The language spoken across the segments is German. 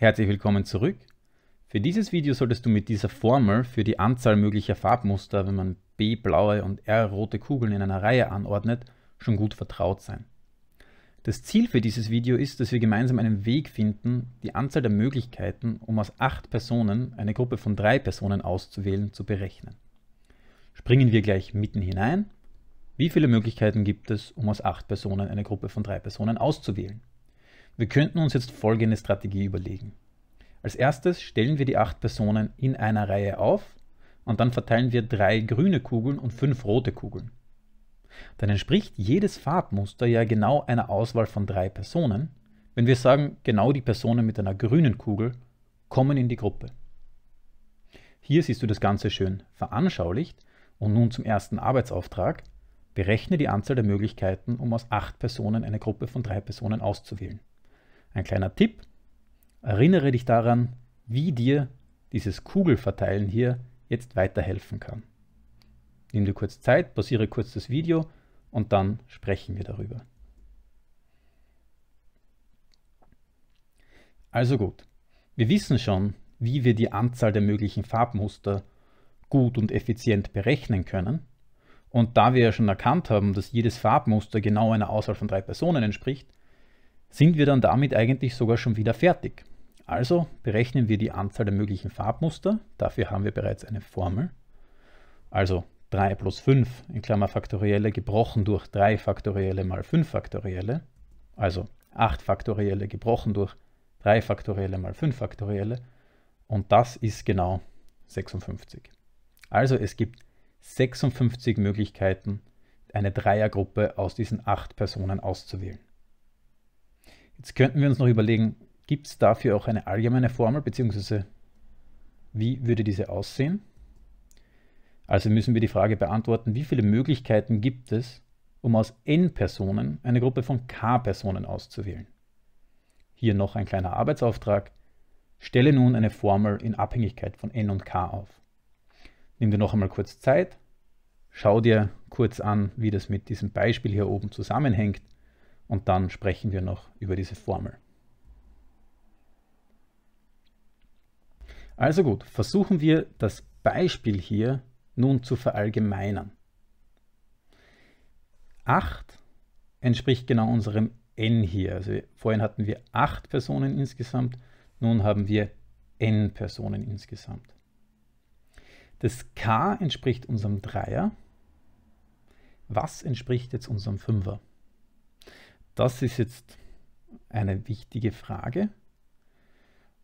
Herzlich willkommen zurück. Für dieses Video solltest du mit dieser Formel für die Anzahl möglicher Farbmuster, wenn man B blaue und R rote Kugeln in einer Reihe anordnet, schon gut vertraut sein. Das Ziel für dieses Video ist, dass wir gemeinsam einen Weg finden, die Anzahl der Möglichkeiten, um aus acht Personen eine Gruppe von drei Personen auszuwählen, zu berechnen. Springen wir gleich mitten hinein. Wie viele Möglichkeiten gibt es, um aus acht Personen eine Gruppe von drei Personen auszuwählen? Wir könnten uns jetzt folgende Strategie überlegen. Als erstes stellen wir die acht Personen in einer Reihe auf und dann verteilen wir drei grüne Kugeln und fünf rote Kugeln. Dann entspricht jedes Farbmuster ja genau einer Auswahl von drei Personen, wenn wir sagen, genau die Personen mit einer grünen Kugel kommen in die Gruppe. Hier siehst du das Ganze schön veranschaulicht und nun zum ersten Arbeitsauftrag. Berechne die Anzahl der Möglichkeiten, um aus acht Personen eine Gruppe von drei Personen auszuwählen. Ein kleiner Tipp, erinnere dich daran, wie dir dieses Kugelverteilen hier jetzt weiterhelfen kann. Nimm dir kurz Zeit, pausiere kurz das Video und dann sprechen wir darüber. Also gut, wir wissen schon, wie wir die Anzahl der möglichen Farbmuster gut und effizient berechnen können. Und da wir ja schon erkannt haben, dass jedes Farbmuster genau einer Auswahl von drei Personen entspricht, sind wir dann damit eigentlich sogar schon wieder fertig. Also berechnen wir die Anzahl der möglichen Farbmuster. Dafür haben wir bereits eine Formel. Also 3 plus 5 in Klammer Faktorielle gebrochen durch 3 Faktorielle mal 5 Faktorielle. Also 8 Faktorielle gebrochen durch 3 Faktorielle mal 5 Faktorielle. Und das ist genau 56. Also es gibt 56 Möglichkeiten, eine Dreiergruppe aus diesen 8 Personen auszuwählen. Jetzt könnten wir uns noch überlegen, gibt es dafür auch eine allgemeine Formel, beziehungsweise wie würde diese aussehen? Also müssen wir die Frage beantworten, wie viele Möglichkeiten gibt es, um aus n Personen eine Gruppe von k Personen auszuwählen. Hier noch ein kleiner Arbeitsauftrag. Stelle nun eine Formel in Abhängigkeit von n und k auf. Nimm dir noch einmal kurz Zeit, schau dir kurz an, wie das mit diesem Beispiel hier oben zusammenhängt und dann sprechen wir noch über diese Formel. Also gut, versuchen wir das Beispiel hier nun zu verallgemeinern. 8 entspricht genau unserem n hier. Also vorhin hatten wir 8 Personen insgesamt, nun haben wir n Personen insgesamt. Das k entspricht unserem Dreier. Was entspricht jetzt unserem Fünfer? Das ist jetzt eine wichtige Frage.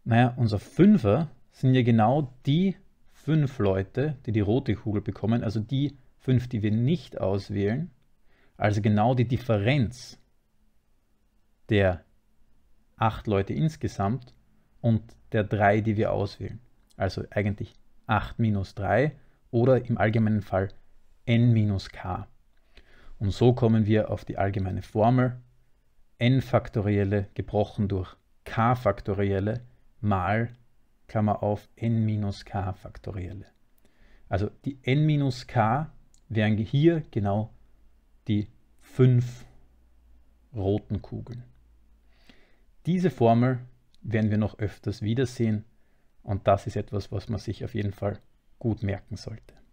Naja, unser Fünfer sind ja genau die fünf Leute, die die rote Kugel bekommen, also die fünf, die wir nicht auswählen. Also genau die Differenz der acht Leute insgesamt und der drei, die wir auswählen. Also eigentlich 8 minus 3 oder im allgemeinen Fall n minus k. Und so kommen wir auf die allgemeine Formel n-Faktorielle gebrochen durch k-Faktorielle mal, Klammer auf, n-k-Faktorielle. minus Also die n-k minus wären hier genau die fünf roten Kugeln. Diese Formel werden wir noch öfters wiedersehen und das ist etwas, was man sich auf jeden Fall gut merken sollte.